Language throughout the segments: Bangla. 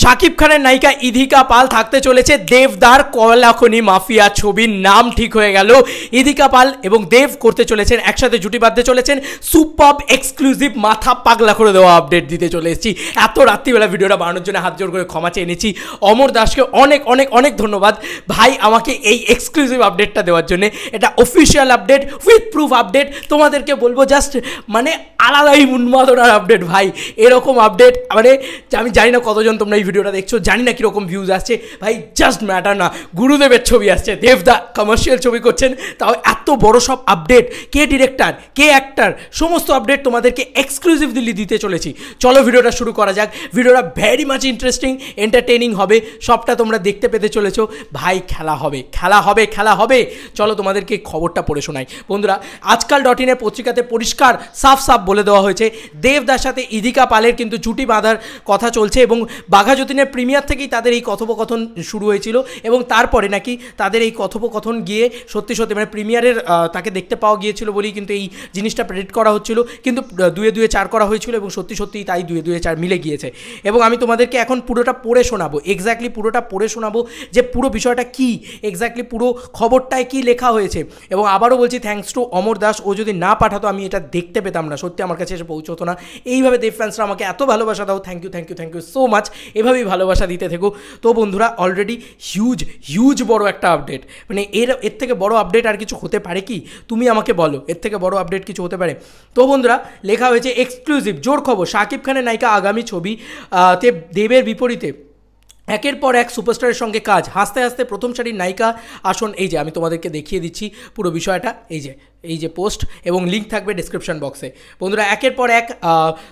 শাকিব খানের নায়িকা ইধিকা পাল থাকতে চলেছে দেবদার কয়লাখনি মাফিয়া ছবির নাম ঠিক হয়ে গেল ইধিকা পাল এবং দেব করতে চলেছেন একসাথে জুটি বাঁধতে চলেছেন সুপার এক্সক্লুসিভ মাথা পাগলা করে দেওয়া আপডেট দিতে চলে এসেছি এত রাত্রিবেলা ভিডিওটা বানানোর জন্য হাত জোর করে ক্ষমা চেয়ে এনেছি অমর দাসকে অনেক অনেক অনেক ধন্যবাদ ভাই আমাকে এই এক্সক্লুসিভ আপডেটটা দেওয়ার জন্য এটা official update with proof update তোমাদেরকে বলবো জাস্ট মানে আলাদাই উন্মাদনার আপডেট ভাই এরকম আপডেট মানে আমি জানি না কতজন তোমরা এই ভিডিওটা দেখছো জানি না কীরকম ভিউজ আসছে ভাই জাস্ট ম্যাটার না গুরুদেবের ছবি আসছে দেবদা কমার্শিয়াল ছবি করছেন তাও এত বড় সব আপডেট কে ডিরেক্টর কে অ্যাক্টার সমস্ত আপডেট তোমাদেরকে এক্সক্লুসিভ দিল্লি দিতে চলেছি চলো ভিডিওটা শুরু করা যাক ভিডিওটা ভেরি মাচ ইন্টারেস্টিং এন্টারটেনিং হবে সবটা তোমরা দেখতে পেতে চলেছো ভাই খেলা হবে খেলা হবে খেলা হবে চলো তোমাদেরকে খবরটা পড়ে শোনাই বন্ধুরা আজকাল ডট ইনের পত্রিকাতে পরিষ্কার সাফ সাফ বলে দেওয়া হয়েছে দেবদার সাথে ইদিকা পালের কিন্তু জুটি বাঁধার কথা চলছে এবং বাঘা মেঘা যতীনের প্রিমিয়ার থেকেই তাদের এই কথোপকথন শুরু হয়েছিল এবং তারপরে নাকি তাদের এই কথোপকথন গিয়ে সত্যি সত্যি মানে প্রিমিয়ারের তাকে দেখতে পাওয়া গিয়েছিল বলেই কিন্তু এই জিনিসটা প্রেডিক্ট করা হচ্ছিল কিন্তু দুয়ে দুয়ে চার করা হয়েছিল এবং সত্যি সত্যিই তাই দুয়ে দুয়ে চার মিলে গিয়েছে এবং আমি তোমাদেরকে এখন পুরোটা পড়ে শোনাবো এক্স্যাক্টলি পুরোটা পড়ে শোনাবো যে পুরো বিষয়টা কি এক্স্যাক্টলি পুরো খবরটায় কি লেখা হয়েছে এবং আবারও বলছি থ্যাংকস টু অমর দাস ও যদি না পাঠাতো আমি এটা দেখতে পেতাম না সত্যি আমার কাছে এসে পৌঁছতো না এইভাবে দেব ফ্যান্সরা আমাকে এত ভালোবাসা দাও thank you thank you thank you so much এভাবেই ভালোবাসা দিতে থেকো তো বন্ধুরা অলরেডি হিউজ হিউজ বড় একটা আপডেট মানে এর এর থেকে বড় আপডেট আর কিছু হতে পারে কি তুমি আমাকে বলো এর থেকে বড় আপডেট কিছু হতে পারে তো বন্ধুরা লেখা হয়েছে এক্সক্লুসিভ জোর খবর শাকিব খানের নায়িকা আগামী ছবি তে দেবের বিপরীতে একের পর এক সুপারস্টারের সঙ্গে কাজ হাসতে হাসতে প্রথম সারির নায়িকা আসন এই যে আমি তোমাদেরকে দেখিয়ে দিচ্ছি পুরো বিষয়টা এই যে এই যে পোস্ট এবং লিঙ্ক থাকবে ডিসক্রিপশন বক্সে বন্ধুরা একের পর এক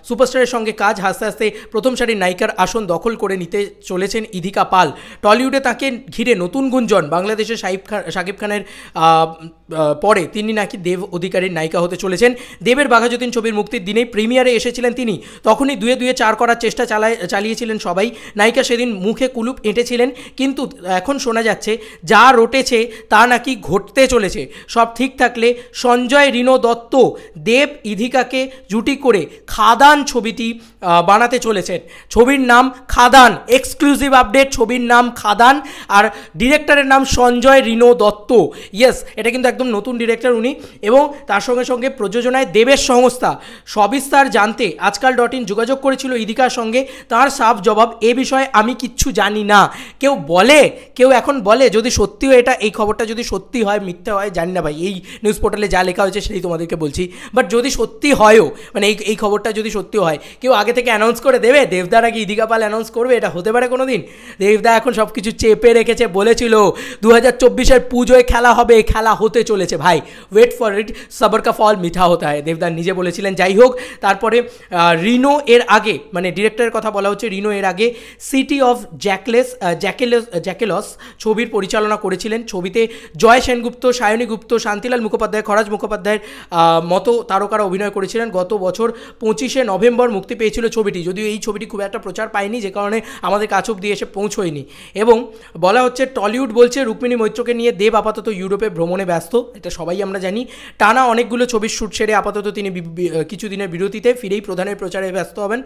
সুপারস্টারের সঙ্গে কাজ হাসতে হাসতে প্রথম সারির নায়িকার আসন দখল করে নিতে চলেছেন ইধিকা পাল টলিউডে তাকে ঘিরে নতুন গুঞ্জন বাংলাদেশের সাহিব খান সাকিব খানের পরে তিনি নাকি দেব অধিকারীর নায়িকা হতে চলেছেন দেবের বাঘাযতীন ছবির মুক্তির দিনেই প্রিমিয়ারে এসেছিলেন তিনি তখনই দুয়ে দুয়ে চার করার চেষ্টা চালায় চালিয়েছিলেন সবাই নায়িকা সেদিন মুখে কুলুপ এঁটেছিলেন কিন্তু এখন শোনা যাচ্ছে যা রটেছে তা নাকি ঘটতে চলেছে সব ঠিক থাকলে সঞ্জয় রীনো দত্ত দেব ইধিকাকে জুটি করে খাদান ছবিটি বানাতে চলেছেন ছবির নাম খাদান এক্সক্লুসিভ আপডেট ছবির নাম খাদান আর ডিরেক্টরের নাম সঞ্জয় রীনো দত্ত ইয়েস এটা কিন্তু একদম নতুন ডিরেক্টর উনি এবং তার সঙ্গে সঙ্গে প্রযোজনায় দেবের সংস্থা সবিস্তার জানতে আজকাল ডট ইন যোগাযোগ করেছিল ইধিকার সঙ্গে তার সাফ জবাব এ বিষয়ে আমি কিচ্ছু জানি না কেউ বলে কেউ এখন বলে যদি সত্যিও এটা এই খবরটা যদি সত্যি হয় মিথ্যা হয় জানি না ভাই এই নিউজ পোর্টালে যা লেখা হয়েছে সেটাই তোমাদেরকে বলছি বাট যদি সত্যি হয়ও মানে এই এই খবরটা যদি সত্যি হয় কেউ আগে থেকে অ্যানাউন্স করে দেবে দেবদারা কি ইদিকা পাল অ্যানাউন্স করবে এটা হতে পারে কোনো দিন দেবদা এখন সব কিছু চেপে রেখেছে বলেছিল দু হাজার চব্বিশের পুজোয় খেলা হবে খেলা হতে চলেছে ভাই ওয়েট ফর ইট সবর কা ফল মিঠা হতে হয় দেবদা নিজে বলেছিলেন যাই হোক তারপরে রিনো এর আগে মানে ডিরেক্টরের কথা বলা হচ্ছে রিনো এর আগে সিটি অফ জ্যাকলেস জ্যাকেলস জ্যাকেলস ছবির পরিচালনা করেছিলেন ছবিতে জয় সেনগুপ্ত সায়নী গুপ্ত শান্তিলাল মুখোপাধ্যায় খরা স্বরাজ মুখোপাধ্যায়ের মতো তারকারা অভিনয় করেছিলেন গত বছর পঁচিশে নভেম্বর মুক্তি পেয়েছিল ছবিটি যদিও এই ছবিটি খুব একটা প্রচার পায়নি যে কারণে আমাদের কাছ অব্দি এসে পৌঁছয়নি এবং বলা হচ্ছে টলিউড বলছে রুক্মিণী মৈত্রকে নিয়ে দেব আপাতত ইউরোপে ভ্রমণে ব্যস্ত এটা সবাই আমরা জানি টানা অনেকগুলো ছবির শ্যুট সেরে আপাতত তিনি কিছুদিনের বিরতিতে ফিরেই প্রধানের প্রচারে ব্যস্ত হবেন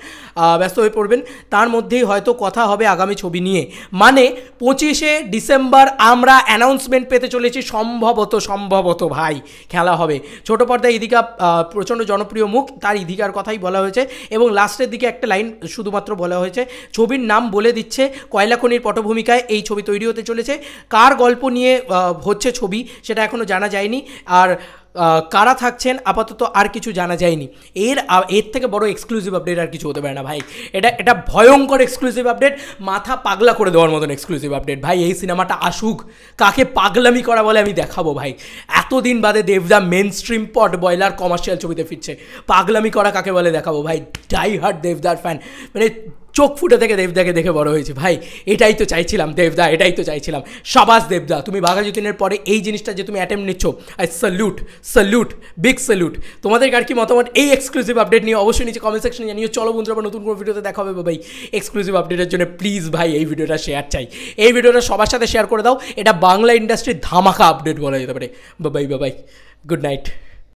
ব্যস্ত হয়ে পড়বেন তার মধ্যেই হয়তো কথা হবে আগামী ছবি নিয়ে মানে পঁচিশে ডিসেম্বর আমরা অ্যানাউন্সমেন্ট পেতে চলেছি সম্ভবত সম্ভবত ভাই খেলা হবে ছোট পর্দায় ইদিকা প্রচণ্ড জনপ্রিয় মুখ তার ইদিকার কথাই বলা হয়েছে এবং লাস্টের দিকে একটা লাইন শুধুমাত্র বলা হয়েছে ছবির নাম বলে দিচ্ছে কয়লাখনির পটভূমিকায় এই ছবি তৈরি হতে চলেছে কার গল্প নিয়ে হচ্ছে ছবি সেটা এখনও জানা যায়নি আর কারা থাকছেন আপাতত আর কিছু জানা যায়নি এর এর থেকে বড় এক্সক্লুসিভ আপডেট আর কিছু হতে পারে না ভাই এটা এটা ভয়ঙ্কর এক্সক্লুসিভ আপডেট মাথা পাগলা করে দেওয়ার মতন এক্সক্লুসিভ আপডেট ভাই এই সিনেমাটা আসুক কাকে পাগলামি করা বলে আমি দেখাবো ভাই এতদিন বাদে দেবদা mainstream potboiler commercial ছবিতে ফিরছে পাগলামি করা কাকে বলে দেখাবো ভাই ডাই হার্ট দেবদার ফ্যান মানে চোখ ফুটে থেকে দেবদাকে দেখে বড় হয়েছি ভাই এটাই তো চাইছিলাম দেবদা এটাই তো চাইছিলাম সাবাস দেবদা তুমি বাঘা যতীনের পরে এই জিনিসটা যে তুমি অ্যাটেম্প নিচ্ছ I salute salute big salute তোমাদের কার কি মতামত এই এক্সক্লুসিভ আপডেট নিয়ে অবশ্যই নিচে কমেন্ট সেকশনে জানিয়ে চলো বন্ধুরা নতুন কোনো ভিডিওতে দেখা হবে ভাই এক্সক্লুসিভ আপডেটের জন্য প্লিজ ভাই এই ভিডিওটা শেয়ার চাই এই ভিডিওটা সবার সাথে শেয়ার করে দাও এটা বাংলা ইন্ডাস্ট্রির ধামাকা আপডেট বলা যেতে পারে বাবাই বাবাই গুড নাইট